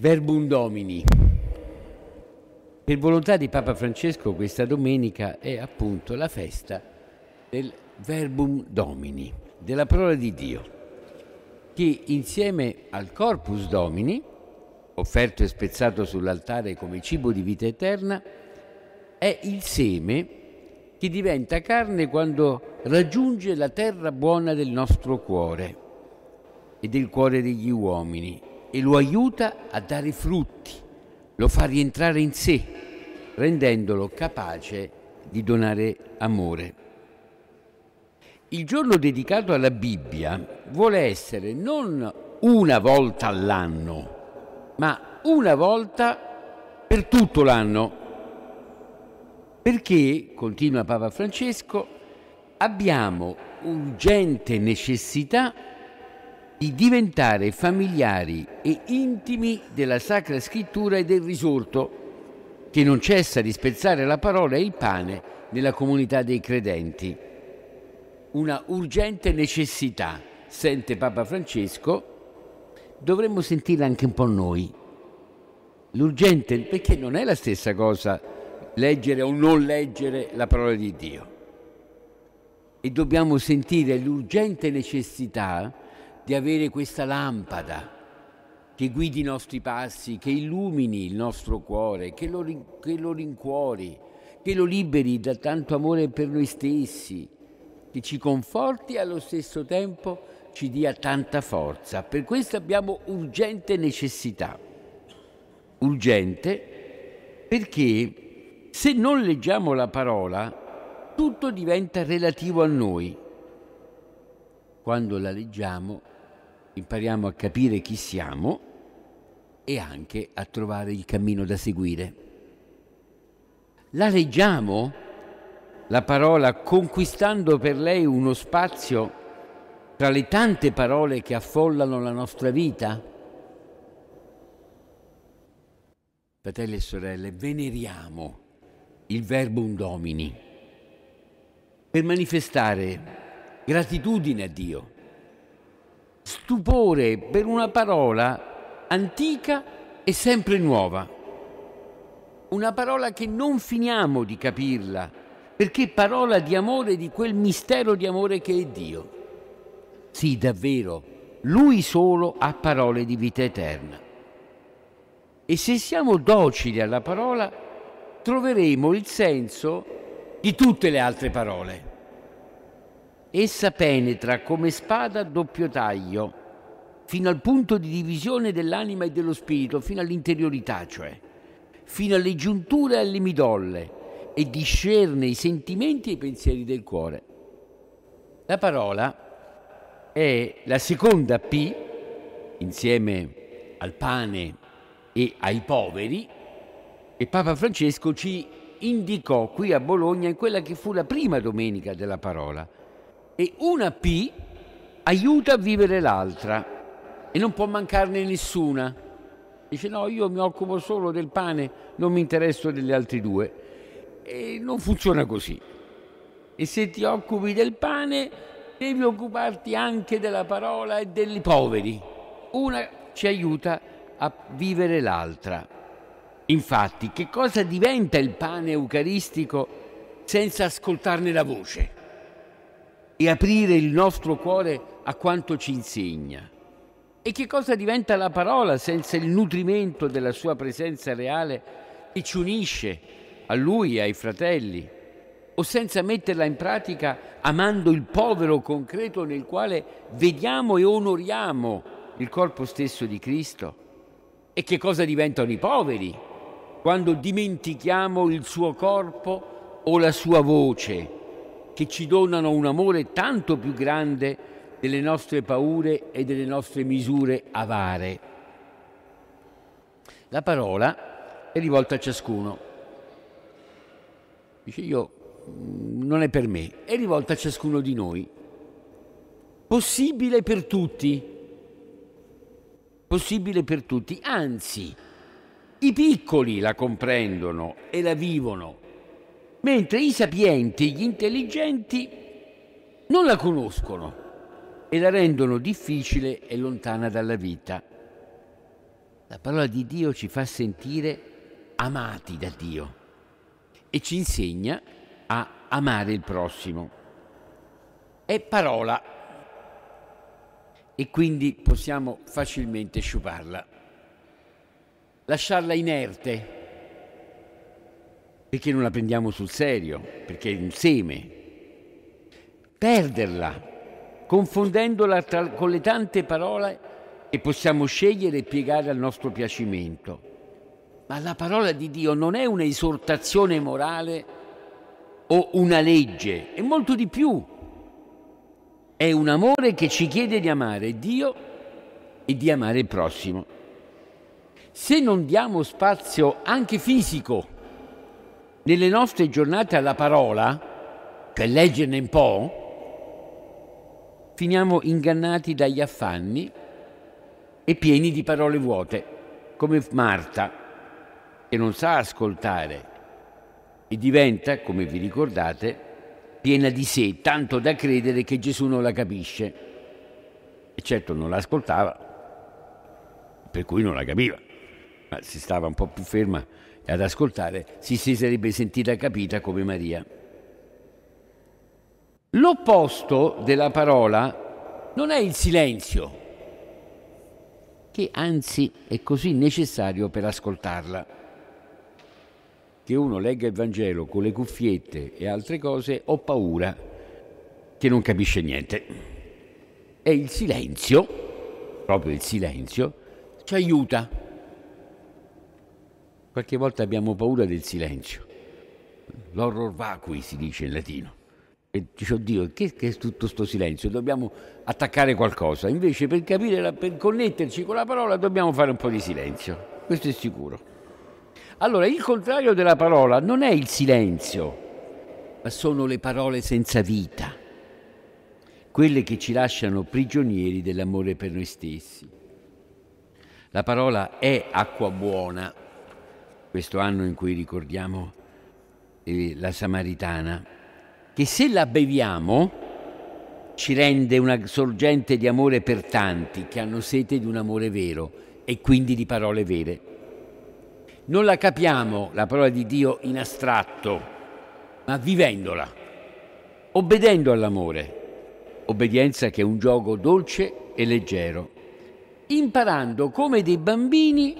Verbum Domini. Per volontà di Papa Francesco questa domenica è appunto la festa del Verbum Domini, della parola di Dio, che insieme al Corpus Domini, offerto e spezzato sull'altare come cibo di vita eterna, è il seme che diventa carne quando raggiunge la terra buona del nostro cuore e del cuore degli uomini e lo aiuta a dare frutti, lo fa rientrare in sé, rendendolo capace di donare amore. Il giorno dedicato alla Bibbia vuole essere non una volta all'anno, ma una volta per tutto l'anno. Perché, continua Papa Francesco, abbiamo urgente necessità di diventare familiari e intimi della Sacra Scrittura e del Risorto, che non cessa di spezzare la parola e il pane nella comunità dei credenti. Una urgente necessità, sente Papa Francesco, dovremmo sentirla anche un po' noi. L'urgente, perché non è la stessa cosa leggere o non leggere la parola di Dio. E dobbiamo sentire l'urgente necessità di avere questa lampada che guidi i nostri passi, che illumini il nostro cuore, che lo, che lo rincuori, che lo liberi da tanto amore per noi stessi, che ci conforti e allo stesso tempo ci dia tanta forza. Per questo abbiamo urgente necessità. Urgente perché se non leggiamo la parola, tutto diventa relativo a noi quando la leggiamo impariamo a capire chi siamo e anche a trovare il cammino da seguire. La leggiamo, la parola, conquistando per lei uno spazio tra le tante parole che affollano la nostra vita? Fratelli e sorelle, veneriamo il Verbum Domini per manifestare gratitudine a Dio, stupore per una parola antica e sempre nuova, una parola che non finiamo di capirla, perché parola di amore di quel mistero di amore che è Dio. Sì, davvero, Lui solo ha parole di vita eterna. E se siamo docili alla parola, troveremo il senso di tutte le altre parole. Essa penetra come spada a doppio taglio, fino al punto di divisione dell'anima e dello spirito, fino all'interiorità, cioè, fino alle giunture e alle midolle, e discerne i sentimenti e i pensieri del cuore. La parola è la seconda P, insieme al pane e ai poveri, e Papa Francesco ci indicò qui a Bologna in quella che fu la prima domenica della parola, e una P aiuta a vivere l'altra e non può mancarne nessuna. Dice no, io mi occupo solo del pane, non mi interesso delle altre due. E non funziona così. E se ti occupi del pane, devi occuparti anche della parola e dei poveri. Una ci aiuta a vivere l'altra. Infatti, che cosa diventa il pane eucaristico senza ascoltarne la voce? e aprire il nostro cuore a quanto ci insegna. E che cosa diventa la parola senza il nutrimento della sua presenza reale che ci unisce a lui e ai fratelli? O senza metterla in pratica amando il povero concreto nel quale vediamo e onoriamo il corpo stesso di Cristo? E che cosa diventano i poveri quando dimentichiamo il suo corpo o la sua voce? che ci donano un amore tanto più grande delle nostre paure e delle nostre misure avare. La parola è rivolta a ciascuno. Dice io, mm, non è per me, è rivolta a ciascuno di noi. Possibile per tutti, possibile per tutti, anzi, i piccoli la comprendono e la vivono mentre i sapienti, gli intelligenti, non la conoscono e la rendono difficile e lontana dalla vita. La parola di Dio ci fa sentire amati da Dio e ci insegna a amare il prossimo. È parola e quindi possiamo facilmente sciuparla, lasciarla inerte perché non la prendiamo sul serio, perché è un seme. Perderla, confondendola tra, con le tante parole che possiamo scegliere e piegare al nostro piacimento. Ma la parola di Dio non è un'esortazione morale o una legge, è molto di più. È un amore che ci chiede di amare Dio e di amare il prossimo. Se non diamo spazio anche fisico nelle nostre giornate alla parola, cioè leggerne un po', finiamo ingannati dagli affanni e pieni di parole vuote, come Marta, che non sa ascoltare e diventa, come vi ricordate, piena di sé, tanto da credere che Gesù non la capisce. E certo non la ascoltava, per cui non la capiva, ma si stava un po' più ferma e ad ascoltare, si, si sarebbe sentita capita come Maria. L'opposto della parola non è il silenzio, che anzi è così necessario per ascoltarla. Che uno legga il Vangelo con le cuffiette e altre cose, ho paura che non capisce niente. E il silenzio, proprio il silenzio, ci aiuta Qualche volta abbiamo paura del silenzio. L'horror vacui si dice in latino. E dice, oddio, che, che è tutto questo silenzio? Dobbiamo attaccare qualcosa. Invece per capire, la, per connetterci con la parola, dobbiamo fare un po' di silenzio. Questo è sicuro. Allora, il contrario della parola non è il silenzio, ma sono le parole senza vita, quelle che ci lasciano prigionieri dell'amore per noi stessi. La parola è acqua buona, questo anno in cui ricordiamo eh, la Samaritana, che se la beviamo ci rende una sorgente di amore per tanti che hanno sete di un amore vero e quindi di parole vere. Non la capiamo, la parola di Dio, in astratto, ma vivendola, obbedendo all'amore, obbedienza che è un gioco dolce e leggero, imparando come dei bambini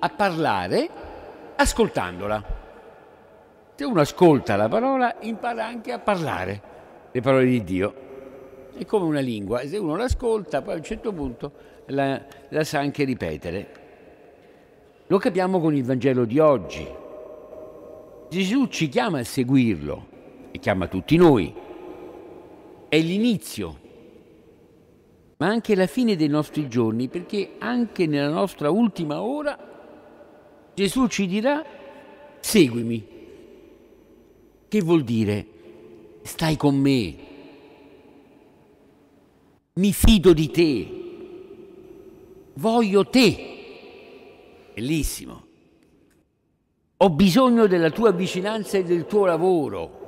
a parlare ascoltandola. Se uno ascolta la parola impara anche a parlare le parole di Dio. È come una lingua, se uno l'ascolta poi a un certo punto la, la sa anche ripetere. Lo capiamo con il Vangelo di oggi. Gesù ci chiama a seguirlo e chiama tutti noi. È l'inizio, ma anche la fine dei nostri giorni, perché anche nella nostra ultima ora Gesù ci dirà, seguimi. Che vuol dire? Stai con me. Mi fido di te. Voglio te. Bellissimo. Ho bisogno della tua vicinanza e del tuo lavoro.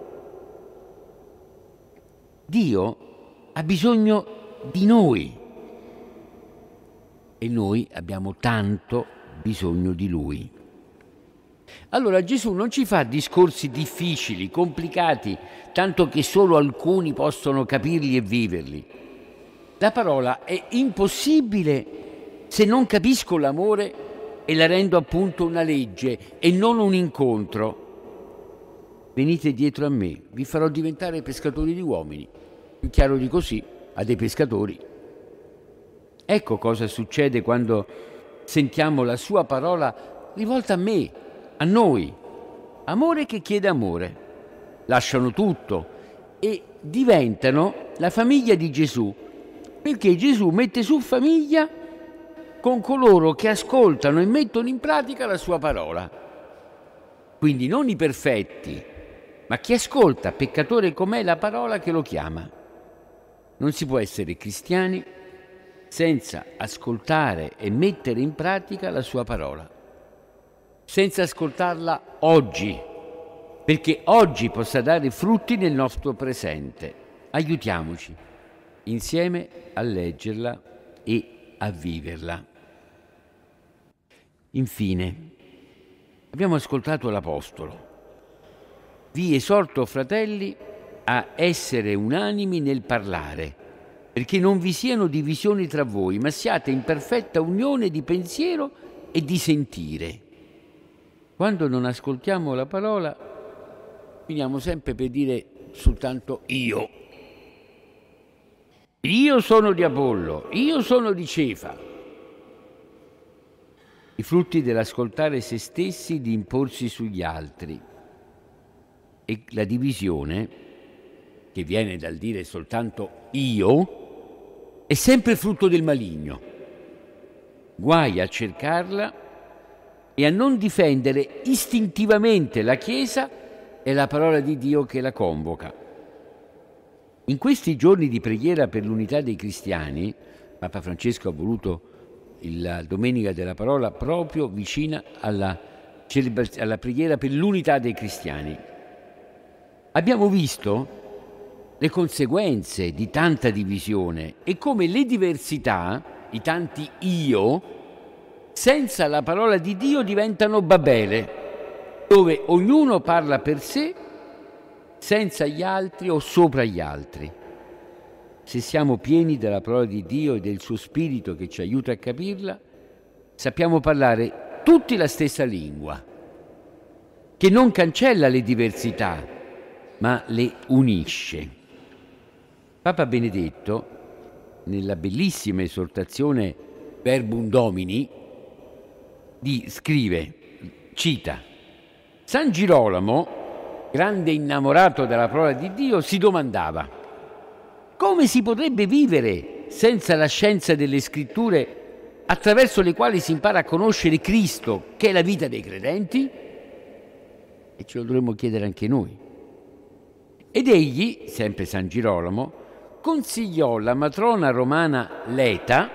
Dio ha bisogno di noi e noi abbiamo tanto bisogno di lui. Allora Gesù non ci fa discorsi difficili, complicati, tanto che solo alcuni possono capirli e viverli. La parola è impossibile se non capisco l'amore e la rendo appunto una legge e non un incontro. Venite dietro a me, vi farò diventare pescatori di uomini. Più chiaro di così, a dei pescatori. Ecco cosa succede quando Sentiamo la sua parola rivolta a me, a noi. Amore che chiede amore. Lasciano tutto e diventano la famiglia di Gesù, perché Gesù mette su famiglia con coloro che ascoltano e mettono in pratica la sua parola. Quindi non i perfetti, ma chi ascolta, peccatore com'è, la parola che lo chiama. Non si può essere cristiani senza ascoltare e mettere in pratica la sua parola, senza ascoltarla oggi, perché oggi possa dare frutti nel nostro presente. Aiutiamoci insieme a leggerla e a viverla. Infine, abbiamo ascoltato l'Apostolo. Vi esorto, fratelli, a essere unanimi nel parlare perché non vi siano divisioni tra voi, ma siate in perfetta unione di pensiero e di sentire. Quando non ascoltiamo la parola, finiamo sempre per dire soltanto io. Io sono di Apollo, io sono di Cefa. I frutti dell'ascoltare se stessi, di imporsi sugli altri. E la divisione, che viene dal dire soltanto io, è sempre frutto del maligno. Guai a cercarla e a non difendere istintivamente la Chiesa e la parola di Dio che la convoca. In questi giorni di preghiera per l'unità dei cristiani, Papa Francesco ha voluto la Domenica della Parola proprio vicina alla, alla preghiera per l'unità dei cristiani. Abbiamo visto le conseguenze di tanta divisione e come le diversità, i tanti io, senza la parola di Dio diventano Babele, dove ognuno parla per sé, senza gli altri o sopra gli altri. Se siamo pieni della parola di Dio e del suo spirito che ci aiuta a capirla, sappiamo parlare tutti la stessa lingua, che non cancella le diversità, ma le unisce. Papa Benedetto, nella bellissima esortazione Verbum Domini, di, scrive, cita, San Girolamo, grande innamorato della parola di Dio, si domandava come si potrebbe vivere senza la scienza delle scritture attraverso le quali si impara a conoscere Cristo, che è la vita dei credenti? E ce lo dovremmo chiedere anche noi. Ed egli, sempre San Girolamo, consigliò la matrona romana Leta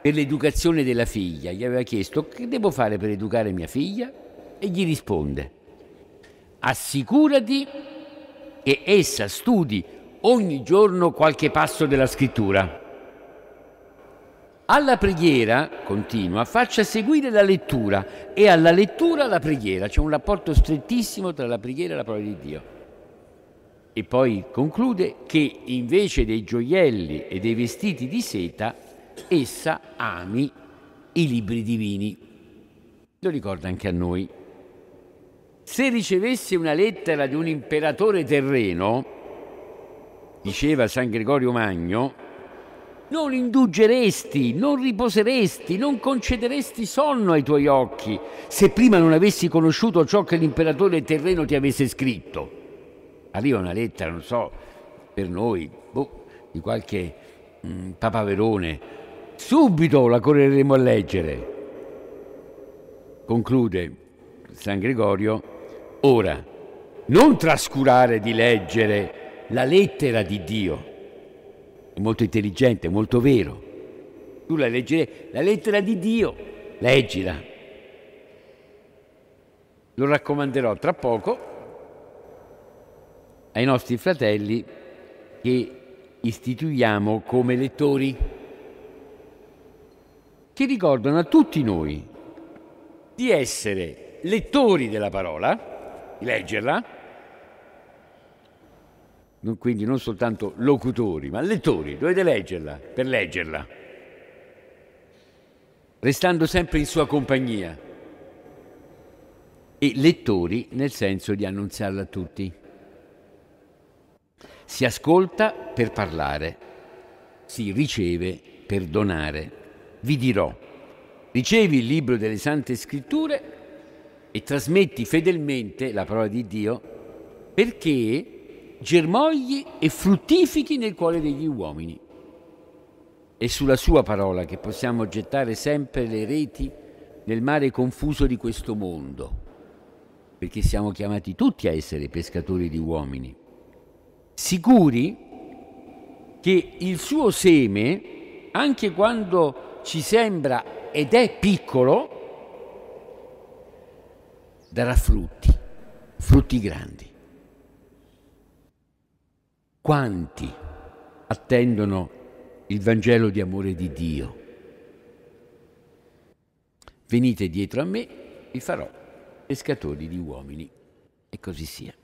per l'educazione della figlia. Gli aveva chiesto che devo fare per educare mia figlia e gli risponde assicurati che essa studi ogni giorno qualche passo della scrittura. Alla preghiera, continua, faccia seguire la lettura e alla lettura la preghiera. C'è un rapporto strettissimo tra la preghiera e la parola di Dio. E poi conclude che invece dei gioielli e dei vestiti di seta, essa ami i libri divini. Lo ricorda anche a noi. Se ricevessi una lettera di un imperatore terreno, diceva San Gregorio Magno, non indugeresti, non riposeresti, non concederesti sonno ai tuoi occhi se prima non avessi conosciuto ciò che l'imperatore terreno ti avesse scritto arriva una lettera, non so, per noi, boh, di qualche mh, mm, papaverone, subito la correremo a leggere. Conclude San Gregorio, ora, non trascurare di leggere la lettera di Dio. È molto intelligente, molto vero. Tu la leggi, la lettera di Dio, leggila. Lo raccomanderò tra poco ai nostri fratelli che istituiamo come lettori, che ricordano a tutti noi di essere lettori della parola, di leggerla, quindi non soltanto locutori, ma lettori, dovete leggerla per leggerla, restando sempre in sua compagnia e lettori nel senso di annunziarla a tutti. Si ascolta per parlare, si riceve per donare. Vi dirò, ricevi il libro delle sante scritture e trasmetti fedelmente la parola di Dio perché germogli e fruttifichi nel cuore degli uomini. È sulla sua parola che possiamo gettare sempre le reti nel mare confuso di questo mondo, perché siamo chiamati tutti a essere pescatori di uomini sicuri che il suo seme, anche quando ci sembra ed è piccolo, darà frutti, frutti grandi. Quanti attendono il Vangelo di amore di Dio? Venite dietro a me, vi farò pescatori di uomini. E così sia.